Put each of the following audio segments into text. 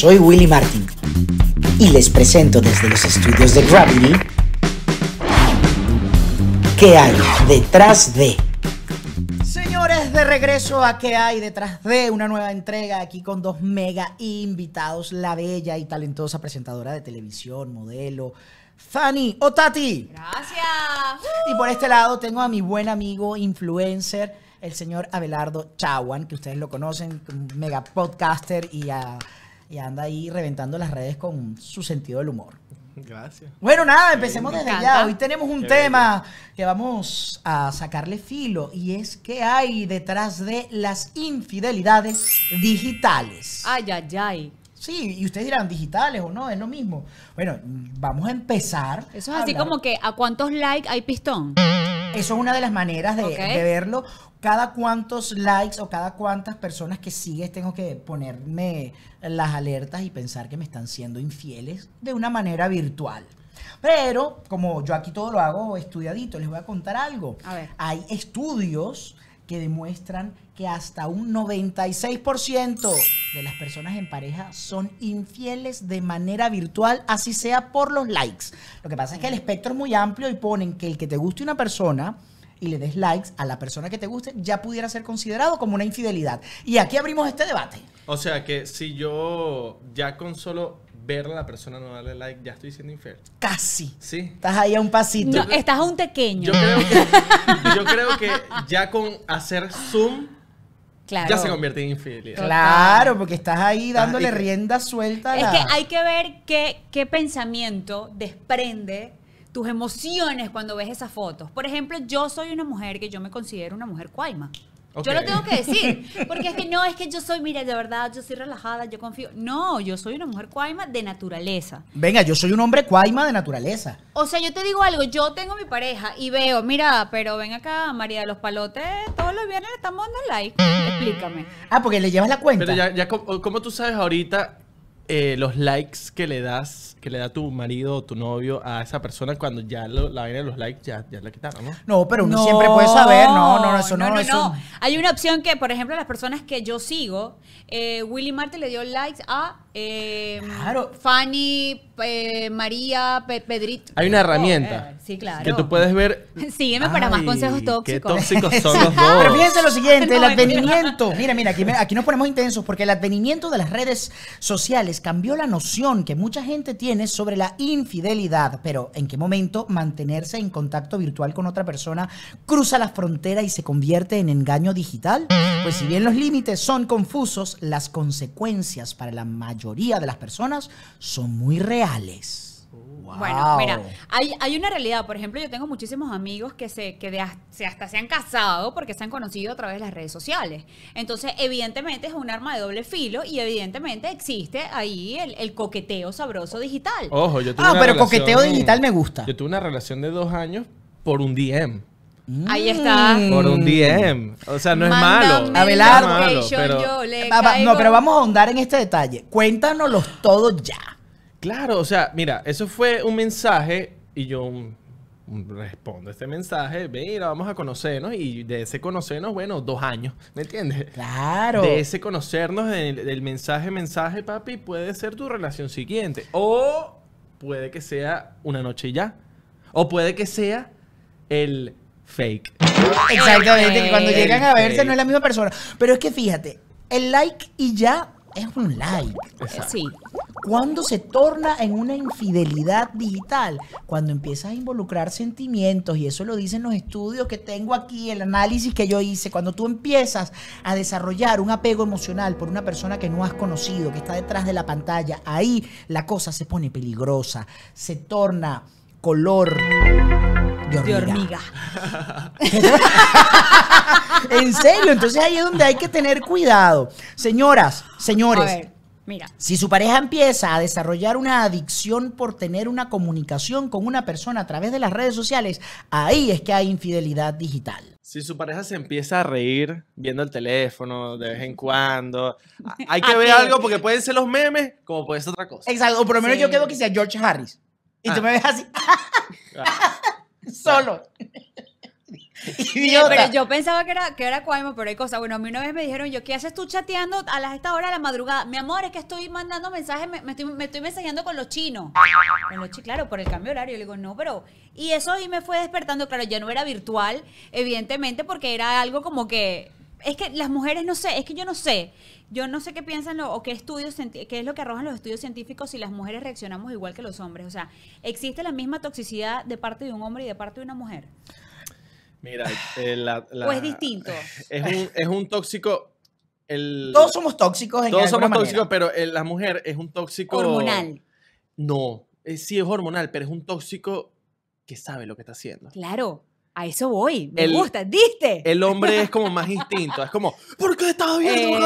Soy Willy Martin y les presento desde los estudios de Gravity qué hay detrás de. Señores, de regreso a qué hay detrás de una nueva entrega aquí con dos mega invitados, la bella y talentosa presentadora de televisión, modelo, Fanny Otati. Gracias. Y por este lado tengo a mi buen amigo influencer, el señor Abelardo Chawan, que ustedes lo conocen, mega podcaster y a y anda ahí reventando las redes con su sentido del humor. Gracias. Bueno, nada, empecemos desde ya. Hoy tenemos un tema que vamos a sacarle filo y es que hay detrás de las infidelidades digitales. Ay, ay, ay. Sí, y ustedes dirán, digitales o no, es lo mismo. Bueno, vamos a empezar. Eso es así como que, ¿a cuántos likes hay pistón? Eso es una de las maneras de verlo cada cuántos likes o cada cuántas personas que sigues tengo que ponerme las alertas y pensar que me están siendo infieles de una manera virtual. Pero como yo aquí todo lo hago estudiadito, les voy a contar algo. Hay estudios que demuestran que hasta un 96% de las personas en pareja son infieles de manera virtual, así sea por los likes. Lo que pasa es que el espectro es muy amplio y ponen que el que te guste una persona y le des likes a la persona que te guste, ya pudiera ser considerado como una infidelidad. Y aquí abrimos este debate. O sea que si yo ya con solo ver a la persona no darle like, ya estoy siendo infiel. Casi. Sí. Estás ahí a un pasito. estás a un pequeño. Yo creo que, ya con hacer zoom ya se convierte en infidelidad. Claro, porque estás ahí ah, dándole rienda suelta. Es que hay que ver qué, qué pensamiento desprende tus emociones cuando ves esas fotos. Por ejemplo, yo soy una mujer que yo me considero una mujer cuaima. Yo lo tengo que decir, porque es que no, es que yo soy, mira, de verdad, yo soy relajada, yo confío. No, yo soy una mujer cuaima de naturaleza. Venga, yo soy un hombre cuaima de naturaleza. O sea, yo te digo algo, yo tengo mi pareja y veo, mira, pero ven acá, María de los Palotes, todos los viernes le estamos dando like. Explícame. Ah, porque le llevas la cuenta. Pero ya, ya ¿cómo tú sabes ahorita eh, los likes que le das, que le da tu marido o tu novio a esa persona cuando ya lo, la vaina los likes ya, ya la quitaron, ¿no? No, pero uno siempre puede saber, no, no, eso no. No, no, no. Hay una opción que, por ejemplo, las personas que yo sigo, eh, Willy Marte le dio likes a Em, Fanny, eh, María, Pedrito. Hay una herramienta. Oh, eh, que tú puedes ver. Sígueme para más consejos tóxicos. Qué tóxicos son los dos. Pero fíjense lo siguiente: el advenimiento. Mira, mira, aquí, aquí nos ponemos intensos porque el advenimiento de las redes sociales cambió la noción que mucha gente tiene sobre la infidelidad. Pero, ¿en qué momento mantenerse en contacto virtual con otra persona cruza la frontera y se convierte en engaño digital? Pues, si bien los límites son confusos, las consecuencias para la mayoría mayoría de las personas son muy reales. Oh. Bueno, mira, hay, hay, una realidad. Por ejemplo, yo tengo muchísimos amigos que, se, que se hasta se han casado porque se han conocido a través de las redes sociales. Entonces, evidentemente es un arma de doble filo y evidentemente existe ahí el, coqueteo sabroso digital. Ojo, yo Ah, pero coqueteo digital me gusta. Yo tuve una relación de dos años por un DM. Ahí mm. está. Por un DM. O sea, no es malo. Avelar. No, pero vamos a ahondar en este detalle. Cuéntanoslos todos ya. Claro, o sea, mira, eso fue un mensaje y yo respondo este mensaje. Mira, vamos a conocernos y de ese conocernos, bueno, dos años. ¿Me entiendes? Claro. De ese conocernos, del, mensaje, mensaje, papi, puede ser tu relación siguiente. O puede que sea una noche ya. O puede que sea el fake. Exactamente, cuando llegan a verse no es la misma persona. Pero es que fíjate, el like y ya es un like. Cuando se torna en una infidelidad digital, cuando empiezas a involucrar sentimientos, y eso lo dicen los estudios que tengo aquí, el análisis que yo hice, cuando tú empiezas a desarrollar un apego emocional por una persona que no has conocido, que está detrás de la pantalla, ahí la cosa se pone peligrosa, se torna color de hormiga. en serio, entonces ahí es donde hay que tener cuidado. Señoras, señores. mira. Si su pareja empieza a desarrollar una adicción por tener una comunicación con una persona a través de las redes sociales, ahí es que hay infidelidad digital. Si su pareja se empieza a reír viendo el teléfono de vez en cuando, hay que ver algo porque pueden ser los memes como puede ser otra cosa. Exacto, o por lo menos yo quedo que sea George Harris. Y tú ah. me ves así. solo. Idiota. yo pensaba que era, que era pero hay cosas. Bueno, a mí una vez me dijeron, yo, ¿qué haces tú chateando a las esta hora de la madrugada? Mi amor, es que estoy mandando mensajes, me, estoy, me mensajeando con los chinos. Con los chinos, claro, por el cambio horario. Le digo, no, pero... Y eso ahí me fue despertando. Claro, ya no era virtual, evidentemente, porque era algo como que... Es que las mujeres, no sé, es que yo no sé yo no sé qué piensan o qué estudios, qué es lo que arrojan los estudios científicos si las mujeres reaccionamos igual que los hombres. O sea, ¿existe la misma toxicidad de parte de un hombre y de parte de una mujer? Mira, eh, la, es distinto. Es un, tóxico. todos somos tóxicos. En todos somos tóxicos, pero eh, la mujer es un tóxico. Hormonal. No, eh, sí es hormonal, pero es un tóxico que sabe lo que está haciendo. Claro. A eso voy, me gusta, diste. El hombre es como más instinto, es como, ¿por qué estaba viendo?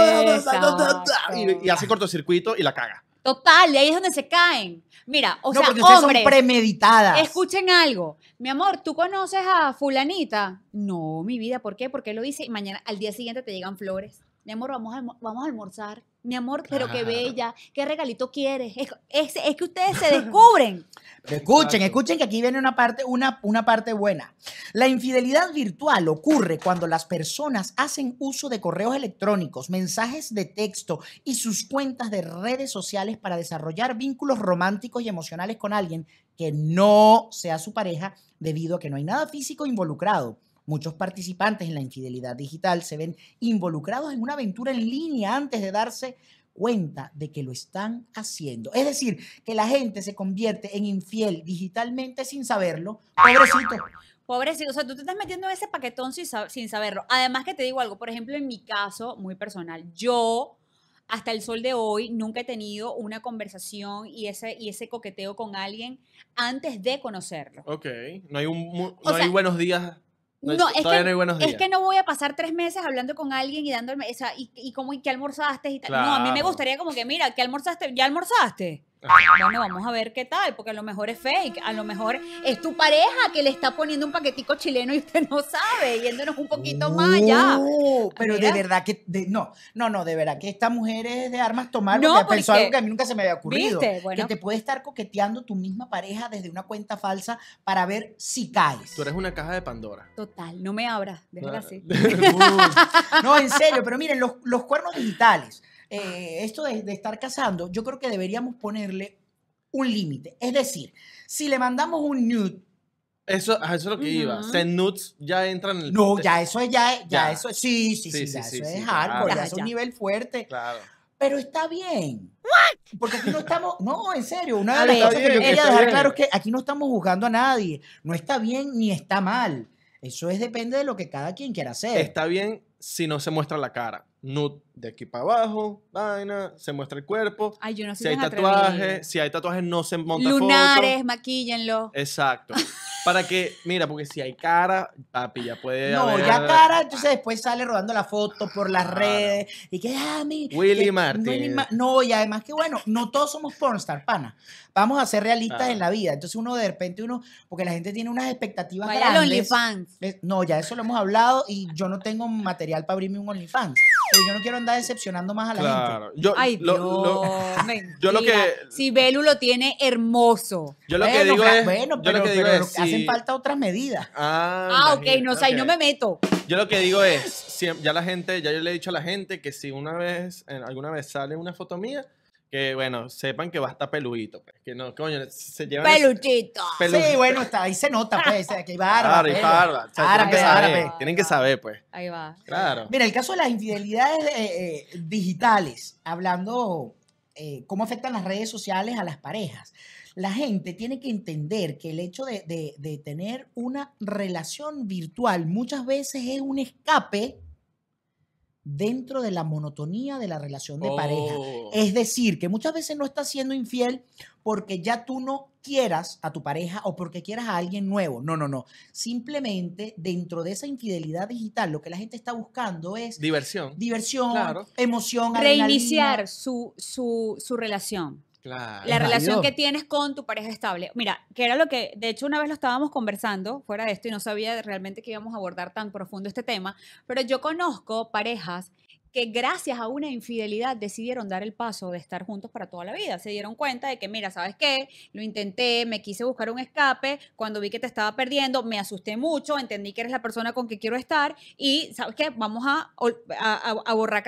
Y, hace cortocircuito y la caga. Total, y ahí es donde se caen. Mira, o sea, hombres, son premeditadas. Escuchen algo. Mi amor, ¿tú conoces a fulanita? No, mi vida, ¿por qué? ¿Por qué lo dice y mañana al día siguiente te llegan flores. Mi amor, vamos vamos a almorzar mi amor, pero qué bella, qué regalito quieres. Es, que ustedes se descubren. escuchen, escuchen que aquí viene una parte, una parte buena. La infidelidad virtual ocurre cuando las personas hacen uso de correos electrónicos, mensajes de texto y sus cuentas de redes sociales para desarrollar vínculos románticos y emocionales con alguien que no sea su pareja debido a que no hay nada físico involucrado. Muchos participantes en la infidelidad digital se ven involucrados en una aventura en línea antes de darse cuenta de que lo están haciendo. Es decir, que la gente se convierte en infiel digitalmente sin saberlo. Pobrecito. Pobrecito, o sea, tú te estás metiendo ese paquetón sin, saberlo. Además que te digo algo, por ejemplo, en mi caso muy personal, yo hasta el sol de hoy nunca he tenido una conversación y ese, y ese coqueteo con alguien antes de conocerlo. Ok, no hay, hay buenos días no, es, que, no es que no voy a pasar tres meses hablando con alguien y dándome, o sea, y, y como, ¿qué almorzaste? Y tal. No, a mí me gustaría como que, mira, ¿qué almorzaste? ¿Ya almorzaste? Bueno, vamos a ver qué tal, porque a lo mejor es fake, a lo mejor es tu pareja que le está poniendo un paquetico chileno y usted no sabe, yéndonos un poquito más oh, allá. Pero de verdad que, no, no, no, de verdad que esta mujer es de armas tomar, porque, pensó algo que a mí nunca se me había ocurrido, que te puede estar coqueteando tu misma pareja desde una cuenta falsa para ver si caes. Tú eres una caja de Pandora. Total, no me abras, déjala así. Ah. no, en serio, pero miren, los, los cuernos digitales eh, esto de, estar casando, yo creo que deberíamos ponerle un límite. Es decir, si le mandamos un nude eso, ah, eso es lo que iba. Send nudes ya entran en el. No, ya eso es, ya, ya, eso Sí, sí, sí, eso es hardcore, es un nivel fuerte. Claro. Pero está bien. Porque aquí no estamos. No, en serio, una de las cosas que quería dejar claro es que aquí no estamos juzgando a nadie. No está bien ni está mal. Eso es depende de lo que cada quien quiera hacer. Está bien si no se muestra la cara nude de aquí para abajo, vaina, se muestra el cuerpo. Ay, yo no si hay tatuajes, si hay tatuajes no se monta Lunares, maquíllenlo. Exacto. Para que, mira, porque si hay cara, papi, ya puede No, ya cara, entonces después sale rodando la foto por las redes y que, ah, mi... Willy Martin. No, y además que, bueno, no todos somos pornstar, pana. Vamos a ser realistas en la vida. Entonces uno de repente, uno, porque la gente tiene unas expectativas No, ya eso lo hemos hablado y yo no tengo material para abrirme un OnlyFans yo no quiero andar decepcionando más a la gente. Yo, Ay, yo lo que. Si Belu lo tiene hermoso. Yo lo que digo es. Bueno, pero, hacen falta otras medidas. Ah, ah, ok, no, o sea, no me meto. Yo lo que digo es, ya la gente, ya yo le he dicho a la gente que si una vez, alguna vez sale una foto mía, que bueno, sepan que va a estar peludito, pues, que no, coño, se peluchito. Sí, bueno, está, ahí se nota, pues, que barba. barba. tienen, que saber, pues. Ahí va. Claro. Mira, el caso de las infidelidades eh, eh, digitales, hablando eh, cómo afectan las redes sociales a las parejas. La gente tiene que entender que el hecho de tener una relación virtual muchas veces es un escape dentro de la monotonía de la relación de pareja. Oh. Es decir, que muchas veces no estás siendo infiel porque ya tú no quieras a tu pareja o porque quieras a alguien nuevo. No, no, no. Simplemente dentro de esa infidelidad digital, lo que la gente está buscando es... Diversión. Diversión, emoción. Reiniciar su, su, su relación la relación que tienes con tu pareja estable. Mira, que era lo que, de hecho, una vez lo estábamos conversando fuera de esto y no sabía realmente que íbamos a abordar tan profundo este tema, pero yo conozco parejas que gracias a una infidelidad decidieron dar el paso de estar juntos para toda la vida. Se dieron cuenta de que, mira, ¿sabes qué? Lo intenté, me quise buscar un escape, cuando vi que te estaba perdiendo, me asusté mucho, entendí que eres la persona con que quiero estar y, ¿sabes qué? Vamos a, a, a, borrar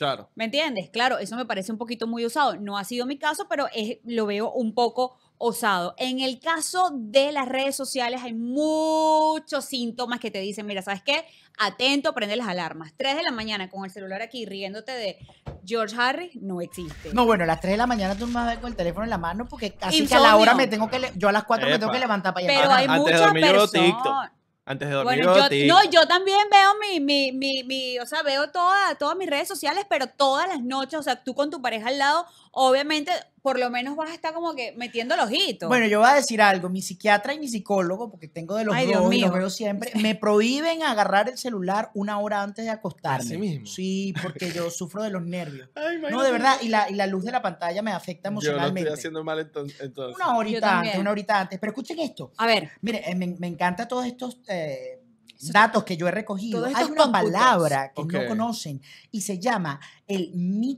Claro. ¿Me entiendes? Claro, eso me parece un poquito muy osado. No ha sido mi caso, pero es, lo veo un poco osado. En el caso de las redes sociales hay muchos síntomas que te dicen, mira, ¿sabes qué? Atento, prende las alarmas. Tres de la mañana con el celular aquí riéndote de George Harris, no existe. No, bueno, a las tres de la mañana tú me vas con el teléfono en la mano porque casi a la hora me tengo que, yo a las cuatro me tengo que levantar para llamar. Pero hay muchas personas antes de dormir. Bueno, yo, no, yo también veo mi, mi, mi, mi o sea, veo toda, todas mis redes sociales, pero todas las noches, o sea, tú con tu pareja al lado, obviamente por lo menos vas a estar como que metiendo el ojito. Bueno, yo voy a decir algo, mi psiquiatra y mi psicólogo, porque tengo de los dos veo siempre, me prohíben agarrar el celular una hora antes de acostarme. mismo? Sí, porque yo sufro de los nervios. no, de verdad, y la, luz de la pantalla me afecta emocionalmente. Yo lo estoy haciendo mal entonces. Una horita antes, una horita antes, pero escuchen esto. A ver. Mire, eh, me, me encantan todos estos eh, datos que yo he recogido, hay una palabra que no conocen y se llama el,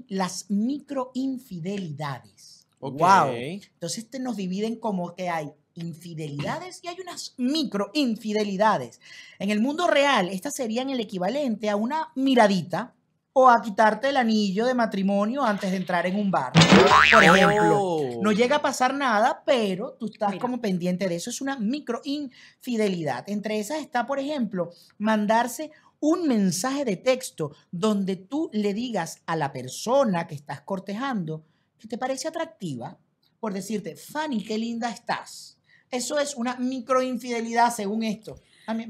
las microinfidelidades. Wow. Entonces este nos dividen como que hay infidelidades y hay unas microinfidelidades. En el mundo real, estas serían el equivalente a una miradita, o a quitarte el anillo de matrimonio antes de entrar en un bar, por ejemplo. No llega a pasar nada, pero tú estás como pendiente de eso. Es una micro infidelidad. Entre esas está, por ejemplo, mandarse un mensaje de texto donde tú le digas a la persona que estás cortejando que te parece atractiva por decirte, Fanny, qué linda estás. Eso es una micro infidelidad según esto. A mí,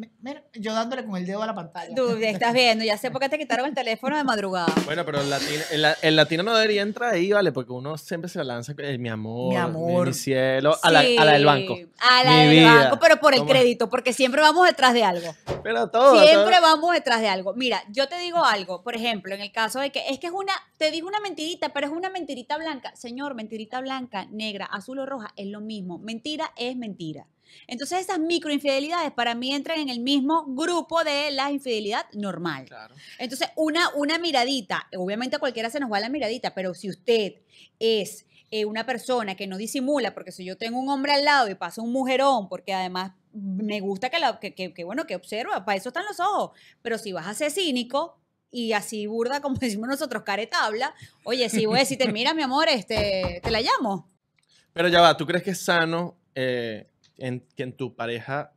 yo dándole con el dedo a la pantalla. Tú estás viendo, ya sé por qué te quitaron el teléfono de madrugada. Bueno, pero el latino, no debería entrar ahí, ¿vale? Porque uno siempre se la lanza, eh, mi amor, mi, amor. cielo, a, la, del banco. A la del banco, pero por el crédito, porque siempre vamos detrás de algo. Pero todo. Siempre vamos detrás de algo. Mira, yo te digo algo, por ejemplo, en el caso de que es que es una, te digo una mentirita, pero es una mentirita blanca. Señor, mentirita blanca, negra, azul o roja, es lo mismo. Mentira es mentira. Entonces esas microinfidelidades para mí entran en el mismo grupo de la infidelidad normal. Entonces una, una miradita, obviamente a cualquiera se nos va la miradita, pero si usted es eh, una persona que no disimula, porque si yo tengo un hombre al lado y pasa un mujerón, porque además me gusta que, bueno, que observa, para eso están los ojos, pero si vas a ser cínico, y así burda, como decimos nosotros, caretabla. Oye, si voy a mira, mi amor, este, te la llamo. Pero ya va, ¿tú crees que es sano eh, en, que en tu pareja,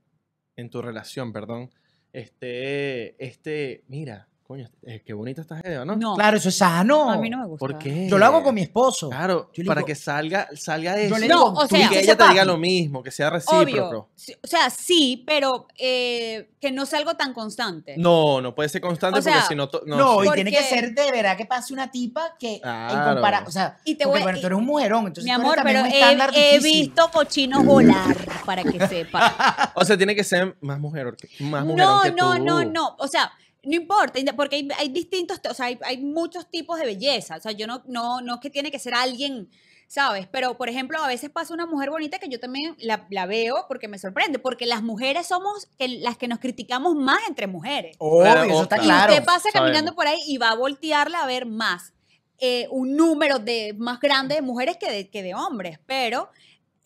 en tu relación, perdón, este este, mira, coño, eh, qué bonita esta idea, ¿no? Claro, eso es sano. A mí no me gusta. ¿Por qué? Yo lo hago con mi esposo. Claro, para que salga, salga eso. Yo le digo, No, o sea, y que ella te diga lo mismo, que sea recíproco. O sea, sí, pero eh, que no sea algo tan constante. No, no puede ser constante porque si no. No, No, y tiene que ser de verdad que pase una tipa que Claro. compara, o sea, y bueno, tú eres un mujerón, entonces Mi tú eres amor, pero he, he visto cochinos volar, para que sepa. O sea, tiene que ser más mujer, más mujer. no, no, no, no. O sea, no importa, porque hay, distintos, o sea, hay, muchos tipos de belleza. O sea, yo no, no, no es que tiene que ser alguien, ¿sabes? Pero, por ejemplo, a veces pasa una mujer bonita que yo también la, veo porque me sorprende, porque las mujeres somos las que nos criticamos más entre mujeres. eso está y usted pasa caminando por ahí y va a voltearla a ver más. Eh, un número de, más grande de mujeres que de, que de hombres, pero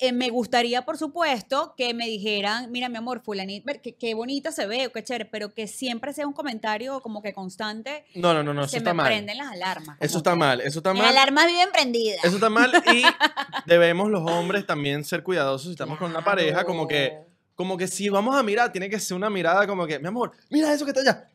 eh, me gustaría, por supuesto, que me dijeran, mira, mi amor, fulanita, qué, bonita se ve, qué chévere, pero que siempre sea un comentario como que constante. No, no, no, no, eso está mal. prenden las alarmas. Eso está mal, eso está mal. Las alarmas viven prendidas. Eso está mal y debemos los hombres también ser cuidadosos si estamos con una pareja, como que, como que si vamos a mirar, tiene que ser una mirada como que, mi amor, mira eso que está allá.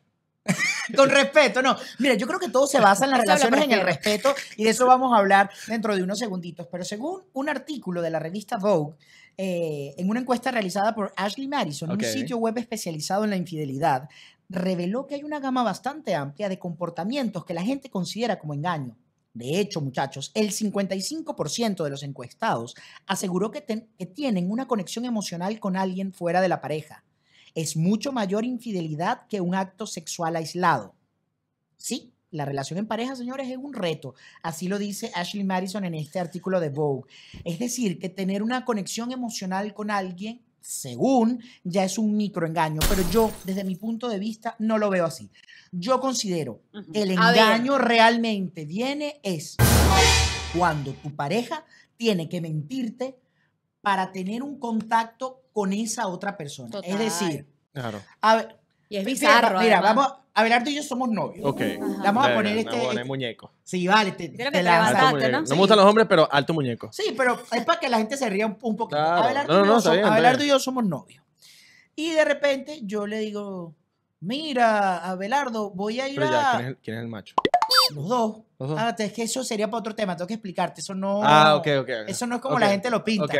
con respeto, no. Mira, yo creo que todo se basa en las relaciones en el respeto y de eso vamos a hablar dentro de unos segunditos. Pero según un artículo de la revista Vogue, eh, en una encuesta realizada por Ashley Madison, un sitio web especializado en la infidelidad, reveló que hay una gama bastante amplia de comportamientos que la gente considera como engaño. De hecho, muchachos, el 55% de los encuestados aseguró que tienen una conexión emocional con alguien fuera de la pareja es mucho mayor infidelidad que un acto sexual aislado. ¿Sí? La relación en pareja, señores, es un reto. Así lo dice Ashley Madison en este artículo de Vogue. Es decir, que tener una conexión emocional con alguien, según, ya es un microengaño. Pero yo, desde mi punto de vista, no lo veo así. Yo considero que el engaño realmente viene es cuando tu pareja tiene que mentirte para tener un contacto con esa otra persona. Es decir, claro. y es bizarro. Mira, vamos, Abelardo y yo somos novios. Ok. Vamos a poner este. este muñeco. Sí, vale. Te, te, ¿no? me gustan los hombres, pero alto muñeco. Sí, pero es para que la gente se ría un, poquito. Abelardo, no, no, no, Abelardo y yo somos novios. Y de repente yo le digo, mira, Abelardo, voy a ir pero ya, a... ¿Quién es el macho? Los dos. es que eso sería para otro tema, tengo que explicarte. Eso no. Ah, eso no es como la gente lo pinta.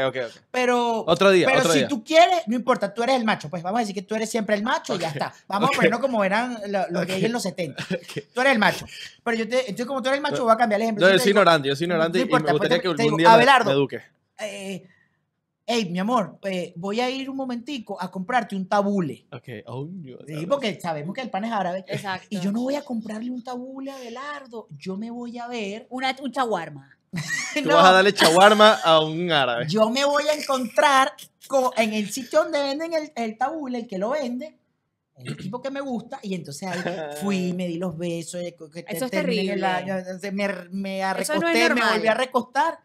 Pero. Otro día. Pero si tú quieres, no importa, tú eres el macho. Pues vamos a decir que tú eres siempre el macho y ya está. Vamos a ponernos como eran los hay en los 70. Tú eres el macho. Pero yo te. Entonces, como tú eres el macho, voy a cambiar el ejemplo. yo soy ignorante, yo soy ignorante y me pues gustaría que algún día me eduque. Eh, hey, mi amor, eh, voy a ir un momentico a comprarte un tabule. Ok, oh, Sí, porque sabemos que el pan es árabe. Exacto. Y yo no voy a comprarle un tabule a Belardo, yo me voy a ver... Una, un chaguarma. Tú no. vas a darle chaguarma a un árabe. Yo me voy a encontrar con, en el sitio donde venden el, tabule, el que lo vende, el tipo que me gusta, y entonces ahí fui, me di los besos. Eh, Eso es terrible. me, me me volví a recostar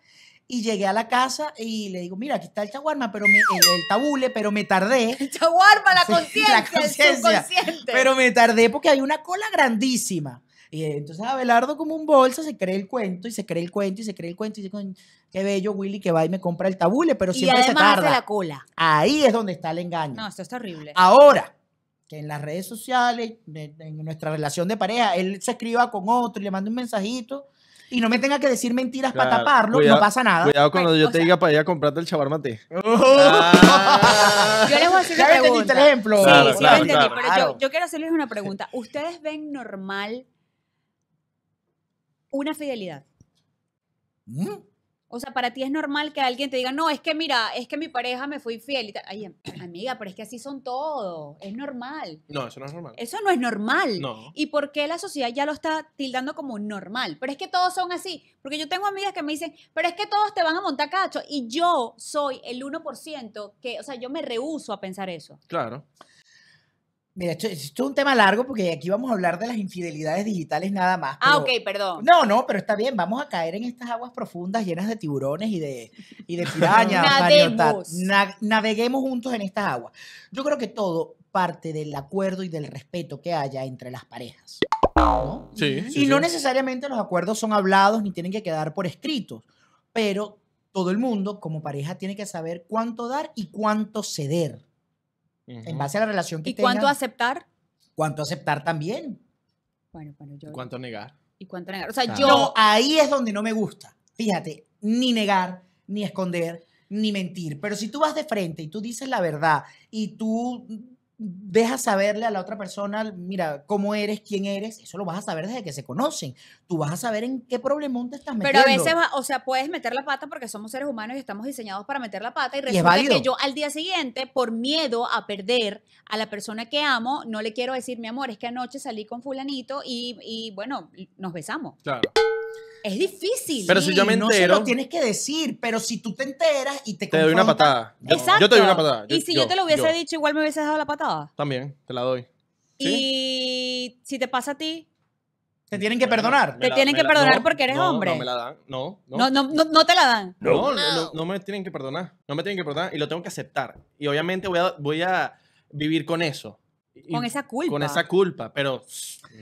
y llegué a la casa y le digo, mira, aquí está el chaguarma, pero me, el, tabule, pero me tardé. El chaguarma, la conciencia, Pero me tardé porque hay una cola grandísima. Y entonces Abelardo como un bolsa se cree el cuento y se cree el cuento y se cree el cuento y dice, qué bello Willy que va y me compra el tabule, pero siempre se tarda. la cola. Ahí es donde está el engaño. No, esto es terrible. Ahora, que en las redes sociales, en nuestra relación de pareja, él se escriba con otro y le manda un mensajito y no me tenga que decir mentiras para taparlo, no pasa nada. Cuidado cuando yo te diga para ir a comprarte el chabarmate. Ah. yo les voy a hacer una pregunta. El ejemplo. Sí, sí pero yo, quiero hacerles una pregunta. ¿Ustedes ven normal una fidelidad? ¿Mm? O sea, para ti es normal que alguien te diga, no, es que mira, es que mi pareja me fue infiel. Y Ay, em, amiga, pero es que así son todos. Es normal. No, eso no es normal. Eso no es normal. No. ¿Y por qué la sociedad ya lo está tildando como normal? Pero es que todos son así. Porque yo tengo amigas que me dicen, pero es que todos te van a montar cacho. Y yo soy el 1% que, o sea, yo me rehúso a pensar eso. Claro. Mira, esto, es un tema largo porque aquí vamos a hablar de las infidelidades digitales nada más. ah, ok, perdón. No, no, pero está bien, vamos a caer en estas aguas profundas llenas de tiburones y de, y de pirañas. naveguemos juntos en estas aguas. Yo creo que todo parte del acuerdo y del respeto que haya entre las parejas. y no necesariamente los acuerdos son hablados ni tienen que quedar por escritos, pero todo el mundo como pareja tiene que saber cuánto dar y cuánto ceder en base a la relación que ¿Y cuánto aceptar? ¿Cuánto aceptar también? Bueno, bueno, yo... ¿Cuánto negar? ¿Y cuánto negar? O sea, yo... ahí es donde no me gusta. Fíjate, ni negar, ni esconder, ni mentir. Pero si tú vas de frente y tú dices la verdad y tú deja saberle a la otra persona, mira, cómo eres, quién eres, eso lo vas a saber desde que se conocen. Tú vas a saber en qué problemón te estás metiendo. Pero a veces, o sea, puedes meter la pata porque somos seres humanos y estamos diseñados para meter la pata y resulta que yo al día siguiente, por miedo a perder a la persona que amo, no le quiero decir, mi amor, es que anoche salí con fulanito y, y bueno, nos besamos. Claro. Es difícil. Pero si yo me entero, lo tienes que decir, pero si tú te enteras y te te doy una patada. Yo, Exacto. yo te doy una patada. y si yo, te lo hubiese dicho, igual me hubieses dado la patada. También, te la doy. Y si te pasa a ti, Te tienen que perdonar. Te tienen que perdonar porque eres hombre. No, me la dan. No, no. no, no, te la dan. No, no, no, no me tienen que perdonar. No me tienen que perdonar y lo tengo que aceptar. Y obviamente voy a vivir con eso. Con esa culpa. Con esa culpa, pero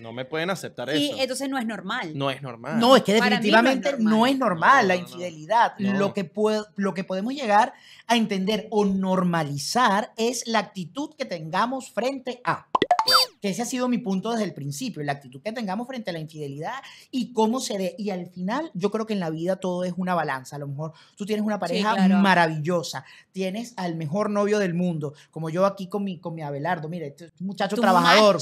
no me pueden aceptar eso. Y entonces no es normal. No es normal. No, es que definitivamente no es normal, la infidelidad. Lo, que lo que podemos llegar a entender o normalizar es la actitud que tengamos frente a que ese ha sido mi punto desde el principio, la actitud que tengamos frente a la infidelidad y cómo se ve. Y al final, yo creo que en la vida todo es una balanza. A lo mejor tú tienes una pareja maravillosa, tienes al mejor novio del mundo, como yo aquí con mi, con mi Abelardo, mire, este muchacho trabajador.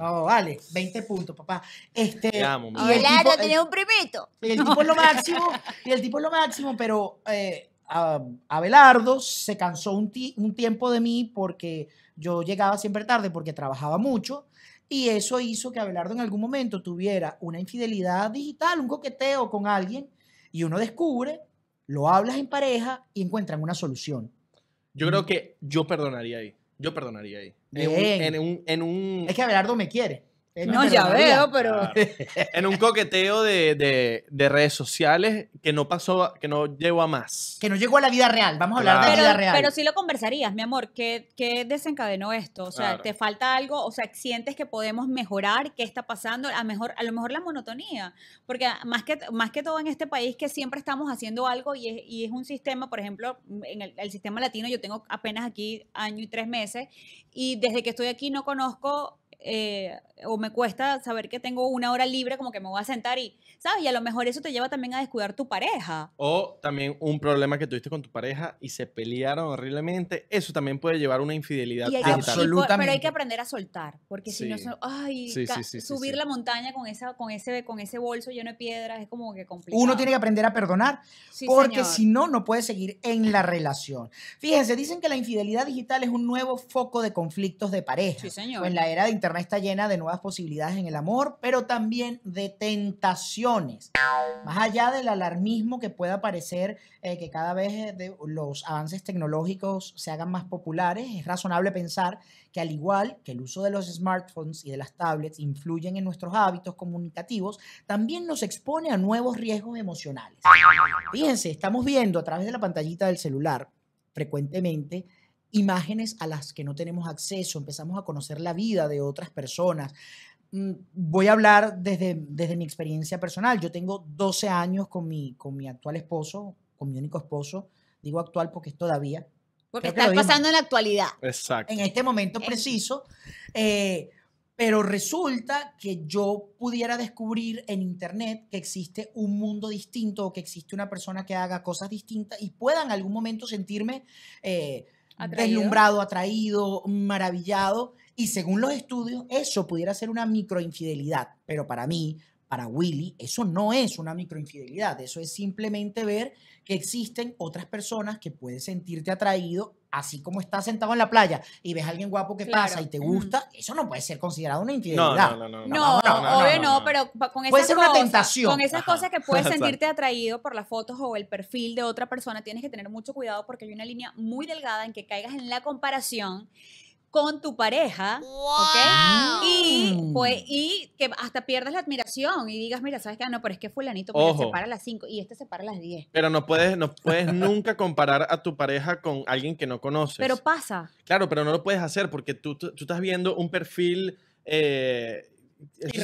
Oh, vale, 20 puntos, papá. Este, Abelardo, tiene un primito. el tipo es lo máximo, y el tipo es lo máximo, pero... Eh, a Abelardo se cansó un, un, tiempo de mí porque yo llegaba siempre tarde porque trabajaba mucho y eso hizo que Abelardo en algún momento tuviera una infidelidad digital, un coqueteo con alguien y uno descubre, lo hablas en pareja y encuentran una solución. Yo creo que yo perdonaría ahí. Yo perdonaría ahí. En en, en un, Es que Abelardo me quiere. No, ya veo, pero. Ah. en un coqueteo de, redes sociales que no pasó, que no llegó a más. Que no llegó a la vida real. Vamos a hablar de la vida real. Pero sí lo conversarías, mi amor. ¿Qué, desencadenó esto? O sea, ¿te falta algo? O sea, ¿sientes que podemos mejorar? ¿Qué está pasando? A, mejor, a lo mejor la monotonía. Porque más que, más que todo en este país que siempre estamos haciendo algo y es, un sistema, por ejemplo, en el, sistema latino, yo tengo apenas aquí año y tres meses y desde que estoy aquí no conozco eh, o me cuesta saber que tengo una hora libre, como que me voy a sentar y, ¿sabes? Y a lo mejor eso te lleva también a descuidar tu pareja. O también un problema que tuviste con tu pareja y se pelearon horriblemente, eso también puede llevar a una infidelidad. digital. absolutamente. pero hay que aprender a soltar, porque si no, ay, subir la montaña con, esa, con, ese, con ese bolso lleno de piedras es como que complicado. Uno tiene que aprender a perdonar, porque si no, no puede seguir en la relación. Fíjense, dicen que la infidelidad digital es un nuevo foco de conflictos de pareja. Sí, señor. en la era de Internet está llena de nuevas posibilidades en el amor, pero también de tentaciones. Más allá del alarmismo que pueda parecer eh, que cada vez eh, de los avances tecnológicos se hagan más populares, es razonable pensar que al igual que el uso de los smartphones y de las tablets influyen en nuestros hábitos comunicativos, también nos expone a nuevos riesgos emocionales. Fíjense, estamos viendo a través de la pantallita del celular frecuentemente imágenes a las que no tenemos acceso, empezamos a conocer la vida de otras personas. Mm, voy a hablar desde, desde mi experiencia personal. Yo tengo 12 años con mi, con mi actual esposo, con mi único esposo. Digo actual porque es todavía. Porque está pasando en la actualidad. Exacto. En este momento eh. preciso. Eh, pero resulta que yo pudiera descubrir en Internet que existe un mundo distinto o que existe una persona que haga cosas distintas y pueda en algún momento sentirme... Eh, deslumbrado, atraído, maravillado. Y según los estudios, eso pudiera ser una microinfidelidad. Pero para mí, para Willy, eso no es una microinfidelidad. Eso es simplemente ver que existen otras personas que pueden sentirte atraído así como estás sentado en la playa y ves a alguien guapo que pasa y te gusta, eso no puede ser considerado una infidelidad. No, no, no. No, obvio no, pero con esas Con esas cosas que puedes sentirte atraído por las fotos o el perfil de otra persona, tienes que tener mucho cuidado porque hay una línea muy delgada en que caigas en la comparación con tu pareja, Y, y que hasta pierdas la admiración y digas, mira, ¿sabes qué? Ah, no, pero es que fulanito mira, se para las 5 y este se para las 10. Pero no puedes, no puedes nunca comparar a tu pareja con alguien que no conoces. Pero pasa. Claro, pero no lo puedes hacer porque tú, estás viendo un perfil... Eh, es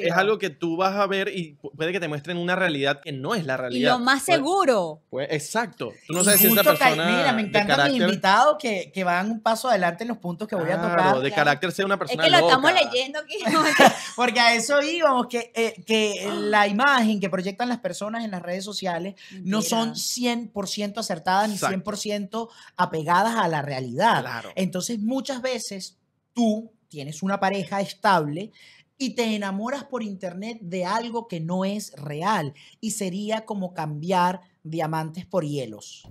es algo, Que, tú vas a ver y puede que te muestren una realidad que no es la realidad. Y lo más seguro. Pues, exacto. Tú Mira, me encanta invitados que, que van un paso adelante en los puntos que voy a tocar. de carácter sea una persona. que lo estamos leyendo Porque a eso íbamos, que, eh, que la imagen que proyectan las personas en las redes sociales no son 100% acertadas ni 100% apegadas a la realidad. Entonces, muchas veces tú tienes una pareja estable y te enamoras por internet de algo que no es real y sería como cambiar diamantes por hielos.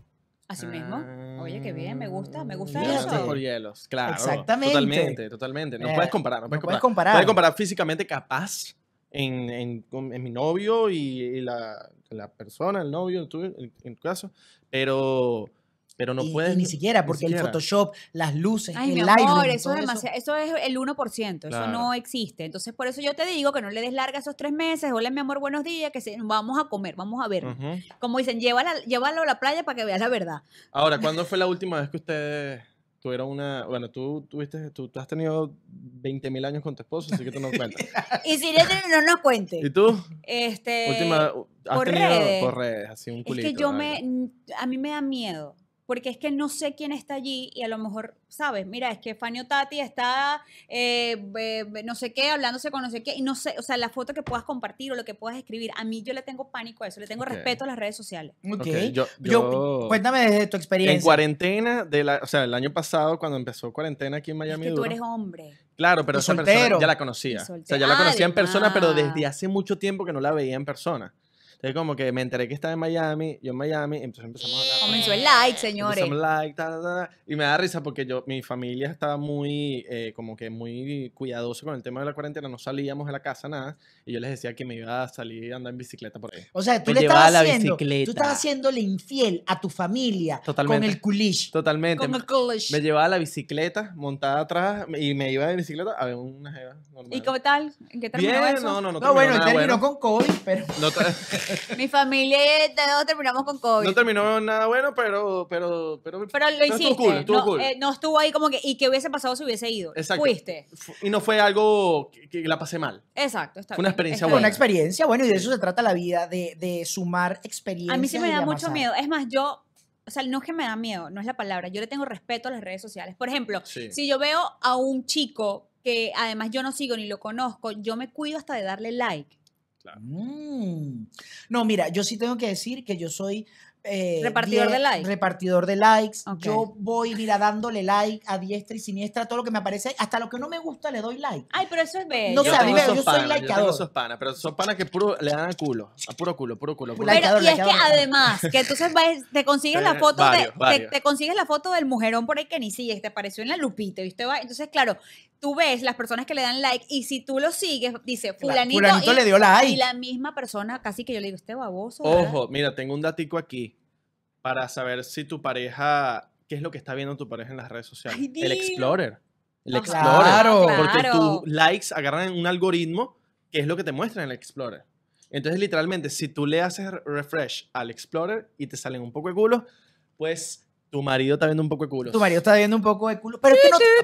Así mismo. Oye, qué bien, me gusta, me gusta ah, Diamantes eso. por hielos, claro. Exactamente. Totalmente, totalmente. No eh, puedes comparar, no puedes, comparar. puedes comparar. Puedes comparar físicamente capaz en, en, en mi novio y, y la, la, persona, el novio, en en tu caso, pero pero no puedes. ni siquiera, porque el Photoshop, las luces, el mi amor, eso, es eso. es el 1%, eso no existe. Entonces, por eso yo te digo que no le des larga esos tres meses. Hola, mi amor, buenos días, que vamos a comer, vamos a ver. Como dicen, llévalo a la playa para que veas la verdad. Ahora, ¿cuándo fue la última vez que usted tuviera una. Bueno, tú tuviste, tú, has tenido 20.000 años con tu esposo, así que tú no cuentas. y si no nos cuentes. ¿Y tú? Este. Uh, por redes. así un Es que yo me. A mí me da miedo porque es que no sé quién está allí y a lo mejor, ¿sabes? Mira, es que Fanio Tati está eh, no sé qué, hablándose con no sé qué, y no sé, o sea, la foto que puedas compartir o lo que puedas escribir, a mí yo le tengo pánico a eso, le tengo respeto a las redes sociales. Yo, cuéntame desde tu experiencia. En cuarentena, de la, o sea, el año pasado, cuando empezó cuarentena aquí en Miami. tú eres hombre. Claro, pero esa persona ya la conocía. O sea, ya la conocía en persona, pero desde hace mucho tiempo que no la veía en persona. Entonces, como que me enteré que estaba en Miami, yo en Miami, entonces empezamos a hablar. Comenzó el like, señores. el like, y me da risa porque yo, mi familia estaba muy, eh, como que muy cuidadoso con el tema de la cuarentena, no salíamos de la casa nada, y yo les decía que me iba a salir a andar en bicicleta por ahí. O sea, tú me le estabas la bicicleta. tú estabas haciéndole infiel a tu familia totalmente, con el culish. Totalmente. Con el culish. Me llevaba la bicicleta montada atrás y me iba de bicicleta a ver una jeva ¿Y cómo tal? ¿En qué terminó eso? no, no, no. No, bueno, terminó con COVID, pero... Mi familia y todos terminamos con COVID. No terminó nada bueno, pero. Pero, pero, lo hiciste. Estuvo cool, eh, no, estuvo ahí como que. ¿Y qué hubiese pasado si hubiese ido? Exacto. Fuiste. Y no fue algo que, la pasé mal. Exacto. Está fue una experiencia buena. Una experiencia, bueno, y de eso se trata la vida, de, sumar experiencias. A mí sí me da mucho miedo. Es más, yo o sea, no es que me da miedo, no es la palabra, yo le tengo respeto a las redes sociales. Por ejemplo, si yo veo a un chico que además yo no sigo ni lo conozco, yo me cuido hasta de darle like. Mm. No, mira, yo sí tengo que decir que yo soy eh, repartidor de likes. Repartidor de likes. Yo voy, mira, dándole like a diestra y siniestra, todo lo que me aparece. Hasta lo que no me gusta le doy like. Ay, pero eso es No yo, yo soy likeador. esos pero son panas que puro, le dan a culo. A puro culo, puro culo. y es que además, que entonces te consigues la foto de, Te, consigues la foto del mujerón por ahí que ni sigues, te apareció en la lupita, ¿viste? Entonces, claro, tú ves las personas que le dan like y si tú lo sigues, dice fulanito, le dio like. Y la misma persona, casi que yo le digo, este baboso. Ojo, mira, tengo un datico aquí para saber si tu pareja, qué es lo que está viendo tu pareja en las redes sociales. el Explorer. El Explorer. porque tus likes agarran un algoritmo que es lo que te muestra en el Explorer. Entonces, literalmente, si tú le haces refresh al Explorer y te salen un poco de culo pues tu marido está viendo un poco de culo Tu marido está viendo un poco de culo Pero,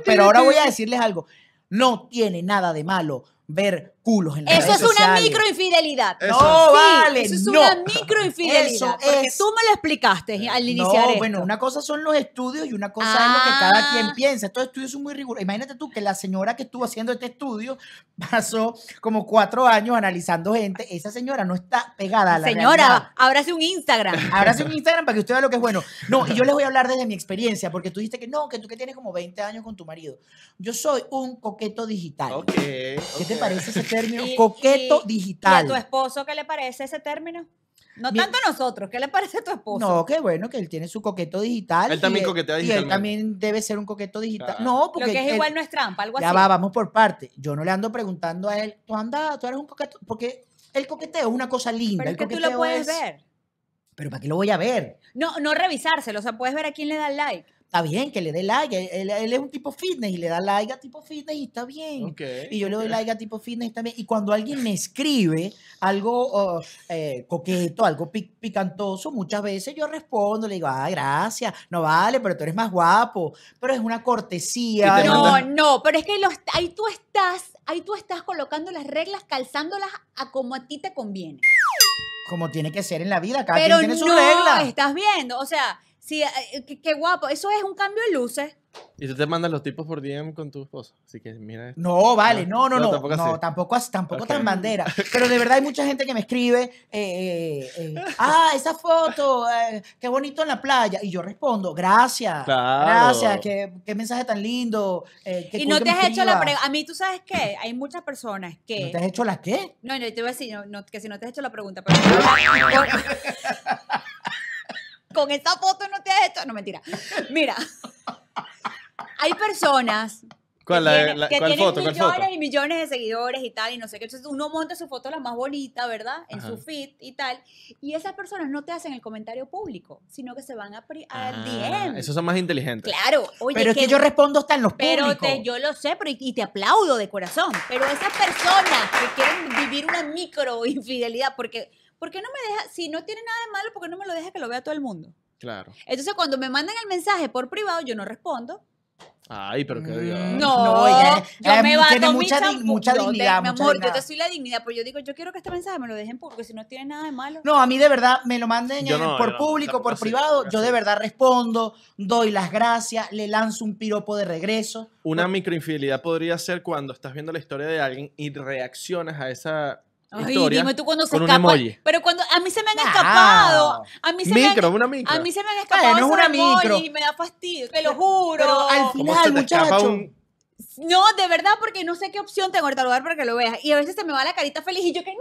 pero ahora voy a decirles algo. No tiene nada de malo ver culos en la Eso es una microinfidelidad. No, vale. Eso es una microinfidelidad. porque tú me lo explicaste eh, al iniciar. No, bueno, una cosa son los estudios y una cosa es lo que ah. cada quien piensa. Estos estudios son muy rigurosos. Imagínate tú que la señora que estuvo haciendo este estudio pasó como cuatro años analizando gente. Esa señora no está pegada a la Señora, ahora un Instagram. Ábrase un Instagram para que usted vea lo que es bueno. No, y yo les voy a hablar desde mi experiencia, porque tú dijiste que no, que tú que tienes como 20 años con tu marido. Yo soy un coqueto digital. Ok. okay parece ese término? coqueto digital. ¿Y a tu esposo qué le parece ese término? No tanto a nosotros, ¿qué le parece a tu esposo? No, qué bueno que él tiene su coqueto digital. Él también coquetea digital. Y él también debe ser un coqueto digital. No, porque. Lo que es igual no es trampa, algo así. Ya va, vamos por parte. Yo no le ando preguntando a él, tú andas, tú eres un coqueto. Porque el coqueteo es una cosa linda. Pero es que tú lo puedes ver. Pero ¿para qué lo voy a ver? No, no revisárselo. O sea, puedes ver a quién le da like. Está bien que le dé like, e-, él, es un tipo fitness y le da like a tipo fitness y está bien. y yo le doy like a tipo fitness también. Y cuando alguien me escribe algo eh, coqueto, algo picantoso, muchas veces yo respondo, le digo, ah, gracias, no vale, pero tú eres más guapo, pero es una cortesía. No, no, pero es que ahí tú estás, ahí tú estás colocando las reglas, calzándolas a como a ti te conviene como tiene que ser en la vida. Cada quien tiene su regla. estás viendo. O sea, Sí, eh, eh, qué, guapo. Eso es un cambio de luces. Y tú te mandas los tipos por DM con tu esposo. Así que mira. No, vale, ah, no, no, no. tampoco, no, tampoco, tampoco tan bandera. Pero de verdad hay mucha gente que me escribe. Eh, eh ah, esa foto, qué bonito en la playa. Y yo respondo, gracias. Gracias, qué, mensaje tan lindo. y no te has hecho la pregunta. A mí, tú sabes qué. Hay muchas personas que. ¿No te has hecho la qué? No, no, te voy a decir que si no te has hecho la pregunta. Pero... Pues, con esa foto no te has hecho. No, mentira. Mira, hay personas ¿Cuál, que, tienen millones y millones de seguidores y tal, y no sé qué. Entonces uno monta su foto la más bonita, ¿verdad? En su feed y tal. Y esas personas no te hacen el comentario público, sino que se van a, ah, Esos son más inteligentes. Claro. Oye, pero es que, yo respondo hasta en los pero yo lo sé, pero y, te aplaudo de corazón. Pero esas personas que quieren vivir una micro infidelidad, porque ¿por qué no me deja, si no tiene nada de malo, ¿por qué no me lo deja que lo vea todo el mundo? Claro. Entonces, cuando me mandan el mensaje por privado, yo no respondo. Ay, pero qué mm, No, no yo me bato mucha, dignidad. mi amor, yo te soy la dignidad, pero yo digo, yo quiero que este mensaje me lo dejen porque si no tiene nada de malo. No, a mí de verdad me lo manden por público, por privado. yo de verdad respondo, doy las gracias, le lanzo un piropo de regreso. Una microinfidelidad podría ser cuando estás viendo la historia de alguien y reaccionas a esa Ay, dime tú cuando se con Pero cuando a mí se me han escapado. A mí se Micro, me han, una micro. A mí se me han escapado. Ay, no es una micro. Y me da fastidio, te lo juro. Pero al final, No, de verdad, porque no sé qué opción tengo ahorita, tal lugar para que lo veas. Y a veces se me va la carita feliz y yo que no,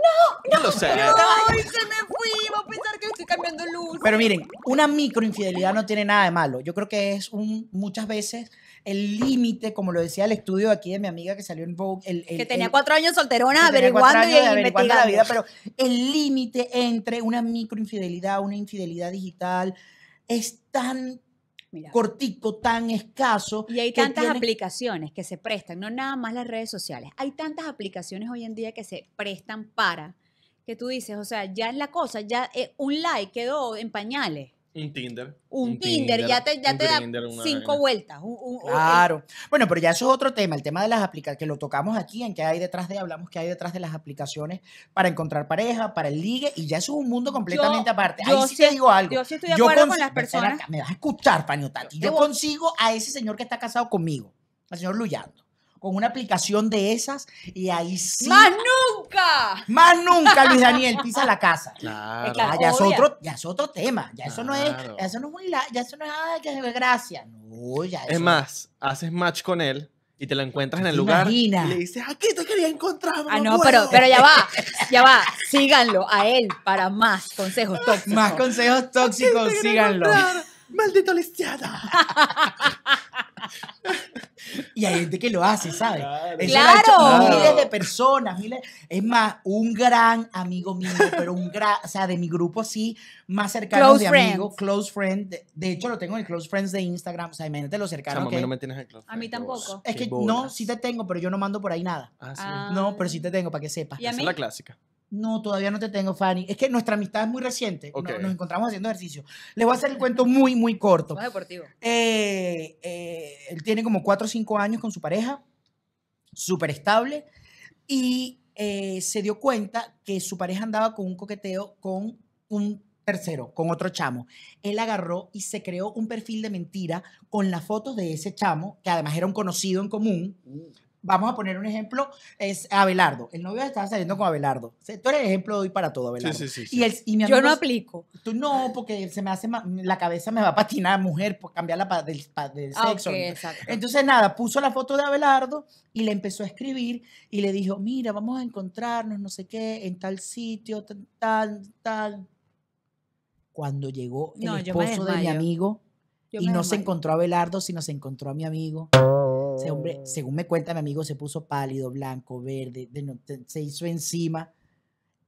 no, No lo sé. me fui, Voy a pensar que estoy cambiando luz. Pero miren, una infidelidad no tiene nada de malo. Yo creo que es un, muchas veces el límite, como lo decía el estudio aquí de mi amiga que salió en Vogue. que tenía cuatro años solterona averiguando y investigando. la vida, pero el límite entre una microinfidelidad, una infidelidad digital, es tan Mira. cortico, tan escaso. Y hay tantas aplicaciones que se prestan, no nada más las redes sociales. Hay tantas aplicaciones hoy en día que se prestan para que tú dices, o sea, ya es la cosa, ya eh, un like quedó en pañales. Un Tinder. Un, Tinder, ya te, da cinco vueltas. claro. Bueno, pero ya eso es otro tema, el tema de las aplicaciones, que lo tocamos aquí, en qué hay detrás de, hablamos que hay detrás de las aplicaciones para encontrar pareja, para el ligue, y ya eso es un mundo completamente aparte. Ahí sí, te digo algo. Yo sí estoy de acuerdo con las personas. me vas a escuchar, pañotati. Yo, yo consigo a ese señor que está casado conmigo, al señor Luyando con una aplicación de esas y ahí sí. ¡Más nunca! Más nunca, Luis Daniel, pisa la casa. Claro. Ah, ya, es otro, ya otro tema. Ya eso no es, ya eso no es ya eso no es gracia. No, ya Es más, haces match con él y te lo encuentras en el lugar Imagina. y le dices, aquí ah, te quería encontrar. Ah, no, pero, pero ya va, ya va, síganlo a él para más consejos tóxicos. Más consejos tóxicos, síganlo. maldito lisiada. y hay gente que lo hace, ¿sabes? Claro, miles de personas, miles. Es más, un gran amigo mío, pero un gran, o sea, de mi grupo así, más cercano close de amigo, close friend. De, hecho, lo tengo en close friends de Instagram. O sea, imagínate lo cercano. que, a mí tampoco. Es que no, sí te tengo, pero yo no mando por ahí nada. Ah, sí. No, pero ah. sí te tengo para que sepas. es la clásica. No, todavía no te tengo, Fanny. Es que nuestra amistad es muy reciente. Nos, encontramos haciendo ejercicio. Les voy a hacer el cuento muy, muy corto. deportivo. Eh, eh, él tiene como 4 o 5 años con su pareja, súper estable, y eh, se dio cuenta que su pareja andaba con un coqueteo con un tercero, con otro chamo. Él agarró y se creó un perfil de mentira con las fotos de ese chamo, que además era un conocido en común. Mm vamos a poner un ejemplo, es Abelardo. El novio estaba saliendo con Abelardo. tú eres el ejemplo de hoy para todo, Abelardo. Sí, sí, sí, Yo no aplico. Tú no, porque se me hace la cabeza me va a patinar mujer por cambiar la del, ah, sexo. Entonces, nada, puso la foto de Abelardo y le empezó a escribir y le dijo, mira, vamos a encontrarnos, no sé qué, en tal sitio, tal, tal, Cuando llegó el esposo de mi amigo y no se encontró a Abelardo, sino se encontró a mi amigo. Ese oh. según me cuenta mi amigo, se puso pálido, blanco, verde, se hizo encima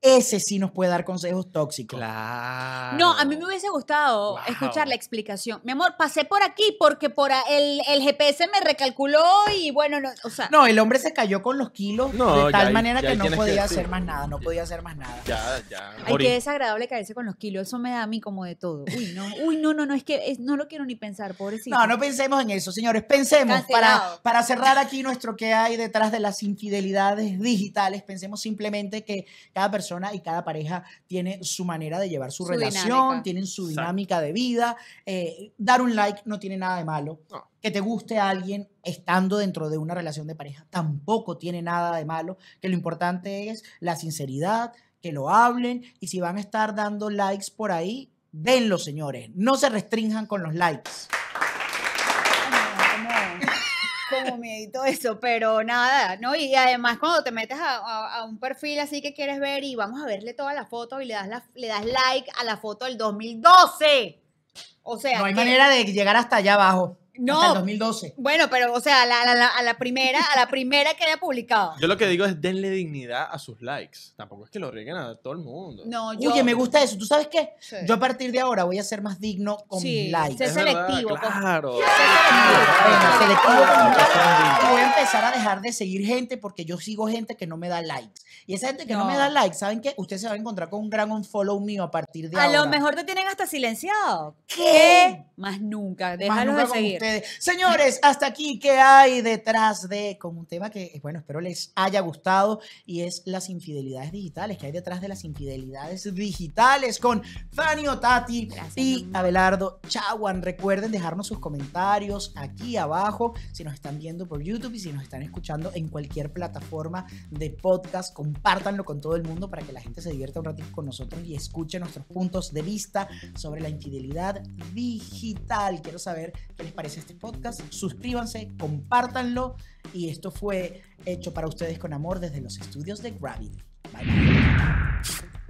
ese sí nos puede dar consejos tóxicos. No, a mí me hubiese gustado escuchar la explicación. Mi amor, pasé por aquí porque por el, el GPS me recalculó y bueno, no, o sea. No, el hombre se cayó con los kilos de tal manera que no podía hacer más nada, no podía hacer más nada. Ya, ya. Ay, qué desagradable caerse con los kilos, eso me da a mí como de todo. Uy, no, uy, no, no, no, es que no lo quiero ni pensar, pobrecito. No, no pensemos en eso, señores, pensemos para, para cerrar aquí nuestro que hay detrás de las infidelidades digitales, pensemos simplemente que cada persona y cada pareja tiene su manera de llevar su, relación, tienen su dinámica de vida. Eh, dar un like no tiene nada de malo. Que te guste a alguien estando dentro de una relación de pareja tampoco tiene nada de malo. Que lo importante es la sinceridad, que lo hablen y si van a estar dando likes por ahí, los señores. No se restrinjan con los likes como miedito eso, pero nada, ¿no? Y además cuando te metes a, un perfil así que quieres ver y vamos a verle toda la foto y le das, le das like a la foto del 2012. O sea... No hay manera de llegar hasta allá abajo. No. Hasta el 2012. Bueno, pero o sea, a la, primera, a la primera que haya publicado. Yo lo que digo es denle dignidad a sus likes. Tampoco es que lo rieguen a todo el mundo. No, yo. Oye, me gusta eso. ¿Tú sabes qué? Yo a partir de ahora voy a ser más digno con likes. selectivo. claro. selectivo. できるように。a dejar de seguir gente porque yo sigo gente que no me da likes. Y esa gente que no, me da likes, ¿saben qué? Usted se va a encontrar con un gran unfollow mío a partir de a lo mejor te tienen hasta silenciado. ¿Qué? Más nunca, Déjalo de seguir. Ustedes. Señores, hasta aquí, ¿qué hay detrás de? Con un tema que, eh, bueno, espero les haya gustado y es las infidelidades digitales, que hay detrás de las infidelidades digitales con Fanny Otati y Abelardo Chauan. Recuerden dejarnos sus comentarios aquí abajo si nos están viendo por YouTube y si nos están escuchando en cualquier plataforma de podcast. Compártanlo con todo el mundo para que la gente se divierta un ratito con nosotros y escuche nuestros puntos de vista sobre la infidelidad digital. Quiero saber qué les parece este podcast. Suscríbanse, compártanlo. Y esto fue hecho para ustedes con amor desde los estudios de Gravity. Bye bye.